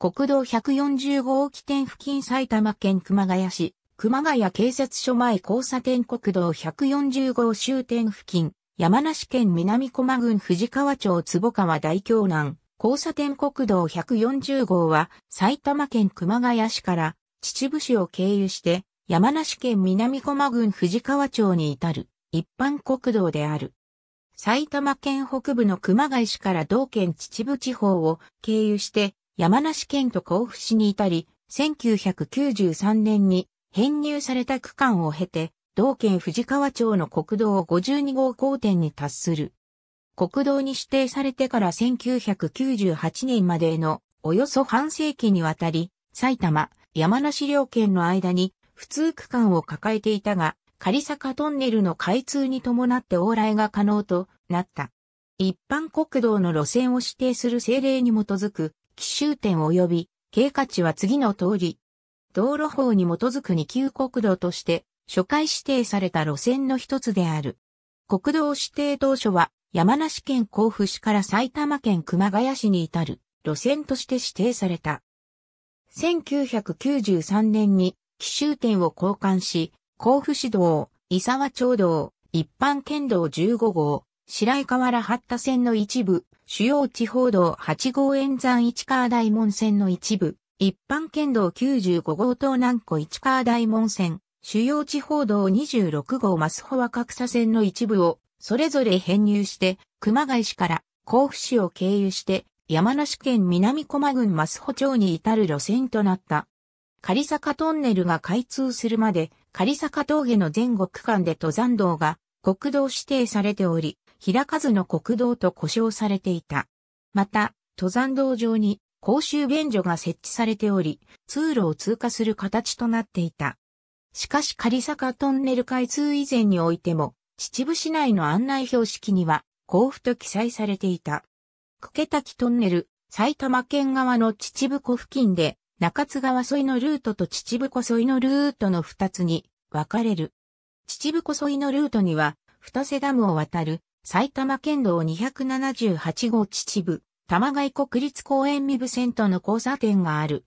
国道140号起点付近埼玉県熊谷市、熊谷警察署前交差点国道140号終点付近、山梨県南駒郡藤川町坪川大京南、交差点国道140号は埼玉県熊谷市から秩父市を経由して山梨県南駒郡藤川町に至る一般国道である。埼玉県北部の熊谷市から同県秩父地方を経由して山梨県と甲府市に至り、1993年に編入された区間を経て、同県藤川町の国道52号交点に達する。国道に指定されてから1998年までのおよそ半世紀にわたり、埼玉、山梨両県の間に普通区間を抱えていたが、仮坂トンネルの開通に伴って往来が可能となった。一般国道の路線を指定する政令に基づく奇襲点及び経過値は次の通り。道路法に基づく二級国道として初回指定された路線の一つである。国道指定当初は山梨県甲府市から埼玉県熊谷市に至る路線として指定された。1993年に奇襲点を交換し、甲府市道、伊沢町道、一般県道15号、白井河原八田線の一部、主要地方道8号沿山市川大門線の一部、一般県道95号東南湖市川大門線、主要地方道26号マスホワ格差線の一部を、それぞれ編入して、熊谷市から甲府市を経由して、山梨県南駒郡マスホ町に至る路線となった。仮坂トンネルが開通するまで、仮坂峠の全国区間で登山道が国道指定されており、平数の国道と呼称されていた。また、登山道上に公衆便所が設置されており、通路を通過する形となっていた。しかし仮坂トンネル開通以前においても、秩父市内の案内標識には、交付と記載されていた。けたきトンネル、埼玉県側の秩父湖付近で、中津川沿いのルートと秩父湖沿いのルートの二つに分かれる。秩父湖沿いのルートには、二瀬ダムを渡る埼玉県道278号秩父、玉外国立公園三部線との交差点がある。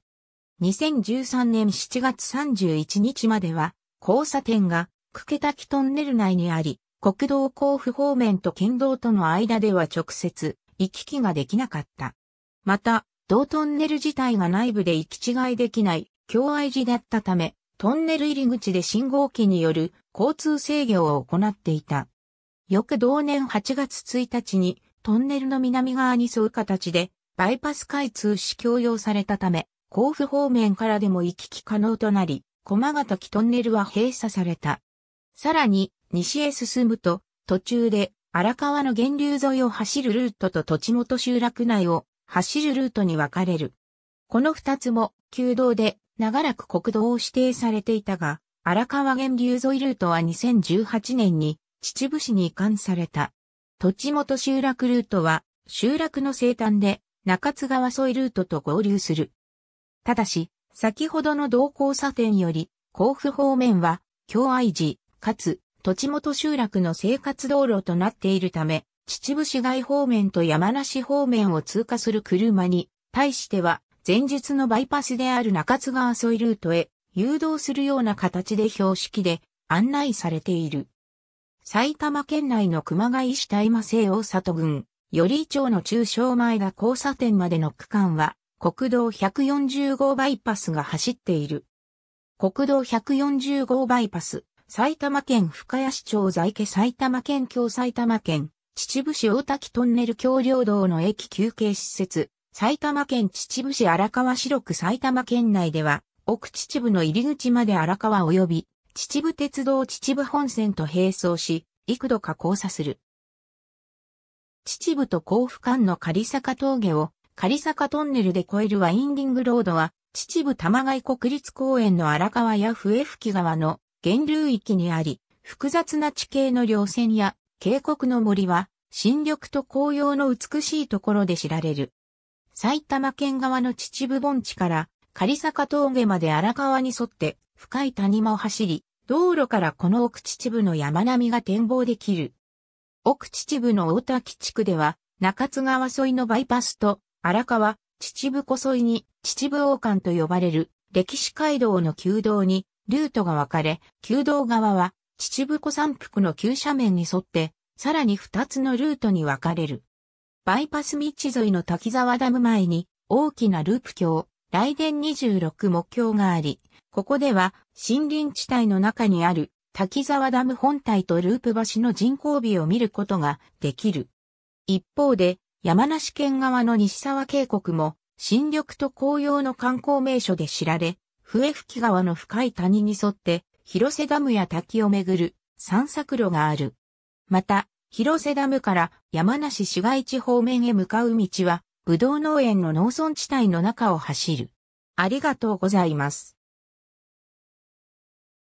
2013年7月31日までは、交差点が、久桁滝トンネル内にあり、国道交付方面と県道との間では直接、行き来ができなかった。また、同トンネル自体が内部で行き違いできない、境愛寺だったため、トンネル入り口で信号機による交通制御を行っていた。翌同年8月1日にトンネルの南側に沿う形でバイパス開通し供用されたため、甲府方面からでも行き来可能となり、駒ヶ滝トンネルは閉鎖された。さらに、西へ進むと、途中で荒川の源流沿いを走るルートと土地元集落内を走るルートに分かれる。この二つも、旧道で長らく国道を指定されていたが、荒川源流沿いルートは2018年に秩父市に移管された。土地元集落ルートは、集落の西端で中津川沿いルートと合流する。ただし、先ほどの同交差点より、甲府方面は、京愛寺、かつ、土地元集落の生活道路となっているため、秩父市街方面と山梨方面を通過する車に、対しては、前述のバイパスである中津川沿いルートへ誘導するような形で標識で案内されている。埼玉県内の熊谷市大麻西大里郡、より町の中小前田交差点までの区間は、国道140号バイパスが走っている。国道140号バイパス、埼玉県深谷市町在家埼玉県京埼玉県、秩父市大滝トンネル橋梁道の駅休憩施設、埼玉県秩父市荒川白区埼玉県内では、奥秩父の入り口まで荒川及び秩父鉄道秩父本線と並走し、幾度か交差する。秩父と甲府間の仮坂峠を仮坂トンネルで越えるワインディングロードは、秩父玉貝国立公園の荒川や笛吹川の源流域にあり、複雑な地形の稜線や渓谷の森は、新緑と紅葉の美しいところで知られる。埼玉県側の秩父盆地から仮坂峠まで荒川に沿って深い谷間を走り、道路からこの奥秩父の山並みが展望できる。奥秩父の大滝地区では、中津川沿いのバイパスと、荒川、秩父湖沿いに、秩父王冠と呼ばれる、歴史街道の旧道に、ルートが分かれ、旧道側は、秩父湖山腹の急斜面に沿って、さらに二つのルートに分かれる。バイパス道沿いの滝沢ダム前に、大きなループ橋、雷電26目標があり、ここでは森林地帯の中にある滝沢ダム本体とループ橋の人工美を見ることができる。一方で山梨県側の西沢渓谷も新緑と紅葉の観光名所で知られ、笛吹川の深い谷に沿って広瀬ダムや滝をめぐる散策路がある。また、広瀬ダムから山梨市街地方面へ向かう道は、ぶどう農園の農村地帯の中を走る。ありがとうございます。